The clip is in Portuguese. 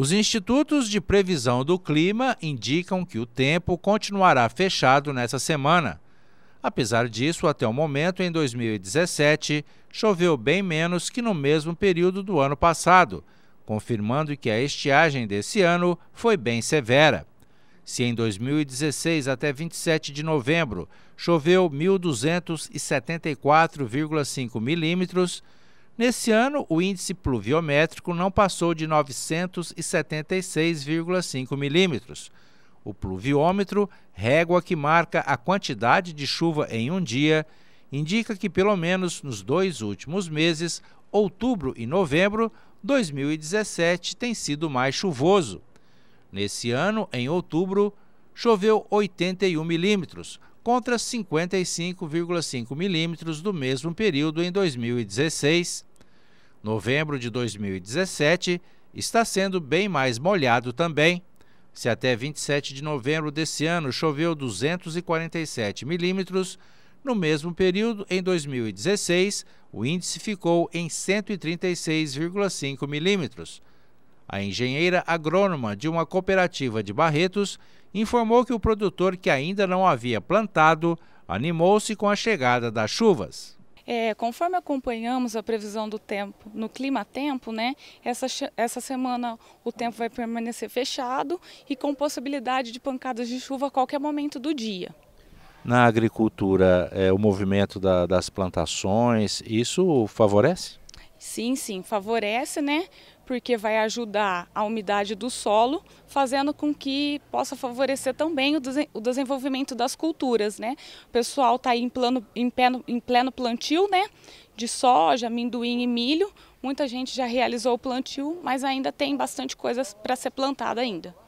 Os institutos de previsão do clima indicam que o tempo continuará fechado nessa semana. Apesar disso, até o momento, em 2017, choveu bem menos que no mesmo período do ano passado, confirmando que a estiagem desse ano foi bem severa. Se em 2016 até 27 de novembro choveu 1.274,5 milímetros, Nesse ano, o índice pluviométrico não passou de 976,5 milímetros. O pluviômetro, régua que marca a quantidade de chuva em um dia, indica que pelo menos nos dois últimos meses, outubro e novembro, 2017 tem sido mais chuvoso. Nesse ano, em outubro, choveu 81 milímetros, contra 55,5 milímetros do mesmo período em 2016, Novembro de 2017 está sendo bem mais molhado também. Se até 27 de novembro desse ano choveu 247 milímetros, no mesmo período, em 2016, o índice ficou em 136,5 milímetros. A engenheira agrônoma de uma cooperativa de Barretos informou que o produtor que ainda não havia plantado animou-se com a chegada das chuvas. É, conforme acompanhamos a previsão do tempo no clima tempo, né, essa, essa semana o tempo vai permanecer fechado e com possibilidade de pancadas de chuva a qualquer momento do dia. Na agricultura, é, o movimento da, das plantações, isso favorece? Sim, sim, favorece, né? porque vai ajudar a umidade do solo, fazendo com que possa favorecer também o, desen o desenvolvimento das culturas, né? O pessoal está em, em, pleno, em pleno plantio, né? De soja, amendoim e milho. Muita gente já realizou o plantio, mas ainda tem bastante coisas para ser plantada ainda.